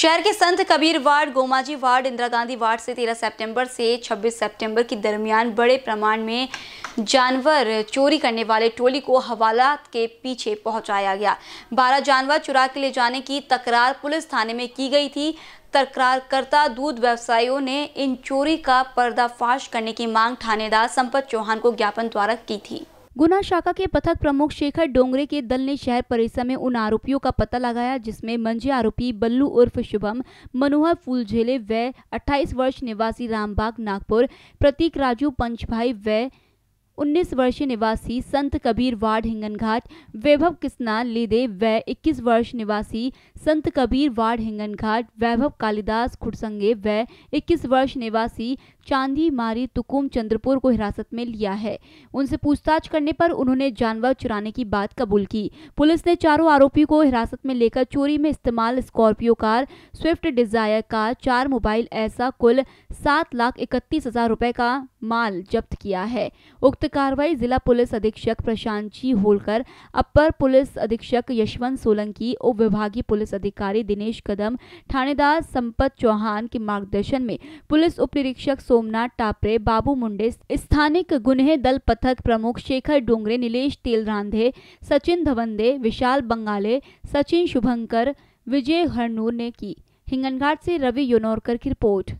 शहर के Sant Kabir ward Gomaji ward Indira Gandhi ward से 13 सितंबर से 26 सितंबर के दरमियान बड़े प्रमाण में जानवर चोरी करने वाले टोली को हवाला के पीछे पहुंचाया गया बारह जानवर चुरा के ले जाने की तकरार पुलिस थाने में की गई थी तकरारकर्ता दूध व्यवसायियों ने इन चोरी का पर्दाफाश करने की मांग थानेदार संपत चौहान को ज्ञापन द्वारा की थी गुना शाखा के पथक प्रमुख शेखर डोंगरे के दल ने शहर परिसर में उन आरोपियों का पता लगाया जिसमें मंजे आरोपी बल्लू उर्फ शुभम मनोहर फूलझेले व 28 वर्ष निवासी रामबाग नागपुर प्रतीक राजू पंचभाई व 19 वर्षीय निवासी संत कबीर वार्ड हिंगनघाट वैभव किसना लीदे व 21 वर्ष निवासी संत कबीर वार्ड हिंगनघाट वैभव कालिदास खुड़संगे व 21 वर्ष निवासी चांदी मारी तुकुम चंद्रपुर को हिरासत में लिया है उनसे पूछताछ करने पर उन्होंने जानवर चुराने की बात कबूल की पुलिस ने चारों आरोपियों को हिरासत में लेकर चोरी में इस्तेमाल Scorpio car Swift Dzire car चार मोबाइल ऐसा कुल सात लाख इकतीस हजार रुपए का माल जब्त किया है उक्त कार्रवाई जिला पुलिस अधीक्षक प्रशांत जी होलकर अपर पुलिस अधीक्षक यशवंत सोलंकी उप विभागीय पुलिस अधिकारी दिनेश कदम थानेदार संपत चौहान के मार्गदर्शन में पुलिस उप निरीक्षक सोमनाथ टापरे बाबू मुंडे स्थानिक गुन्हे दल पथक प्रमुख शेखर डोंगरे नीलेष तेलरांधे सचिन धवंदे विशाल बंगाले सचिन शुभंकर विजय हरनूर ने की हिंगनघाट से रवि योनौरकर की रिपोर्ट